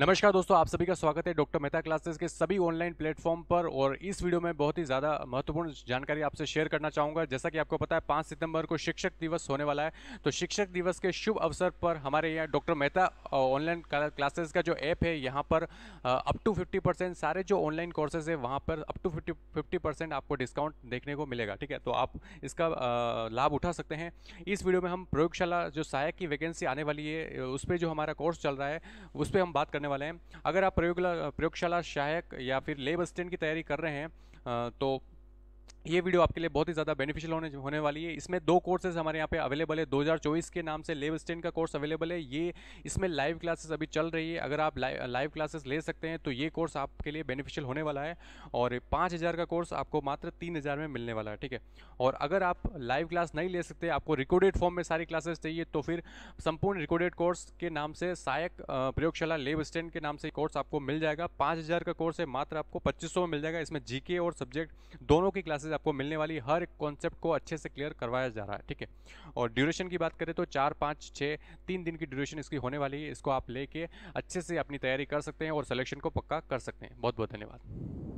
नमस्कार दोस्तों आप सभी का स्वागत है डॉक्टर मेहता क्लासेस के सभी ऑनलाइन प्लेटफॉर्म पर और इस वीडियो में बहुत ही ज़्यादा महत्वपूर्ण जानकारी आपसे शेयर करना चाहूँगा जैसा कि आपको पता है पाँच सितंबर को शिक्षक दिवस होने वाला है तो शिक्षक दिवस के शुभ अवसर पर हमारे यहाँ डॉक्टर मेहता ऑनलाइन क्लासेस का जो ऐप है यहाँ पर अप टू फिफ्टी सारे जो ऑनलाइन कोर्सेज है वहाँ पर अप टू फिफ्टी आपको डिस्काउंट देखने को मिलेगा ठीक है तो आप इसका लाभ उठा सकते हैं इस वीडियो में हम प्रयोगशाला जो सहायक की वैकेंसी आने वाली है उस पर जो हमारा कोर्स चल रहा है उस पर हम बात करने वाले हैं अगर आप प्रयोगशाला सहायक या फिर लेब असिस्टेंट की तैयारी कर रहे हैं तो ये वीडियो आपके लिए बहुत ही ज़्यादा बेनिफिशियल होने होने वाली है इसमें दो कोर्सेज हमारे यहाँ पे अवेलेबल है 2024 के नाम से लेव स्टेन का कोर्स अवेलेबल है ये इसमें लाइव क्लासेस अभी चल रही है अगर आप लाइव लाइव क्लासेस ले सकते हैं तो ये कोर्स आपके लिए बेनिफिशियल होने वाला है और पाँच का कोर्स आपको मात्र तीन में मिलने वाला है ठीक है और अगर आप लाइव क्लास नहीं ले सकते आपको रिकॉर्डेड फॉर्म में सारी क्लासेस चाहिए तो फिर संपूर्ण रिकॉर्डेड कोर्स के नाम से सहायक प्रयोगशाला लेव स्टेन के नाम से कोर्स आपको मिल जाएगा पाँच का कोर्स है मात्र आपको पच्चीस में मिल जाएगा इसमें जी और सब्जेक्ट दोनों की क्लासेज क्लासेस आपको मिलने वाली हर कॉन्सेप्ट को अच्छे से क्लियर करवाया जा रहा है ठीक है और ड्यूरेशन की बात करें तो चार पाँच छः तीन दिन की ड्यूरेशन इसकी होने वाली है इसको आप लेके अच्छे से अपनी तैयारी कर सकते हैं और सलेक्शन को पक्का कर सकते हैं बहुत बहुत धन्यवाद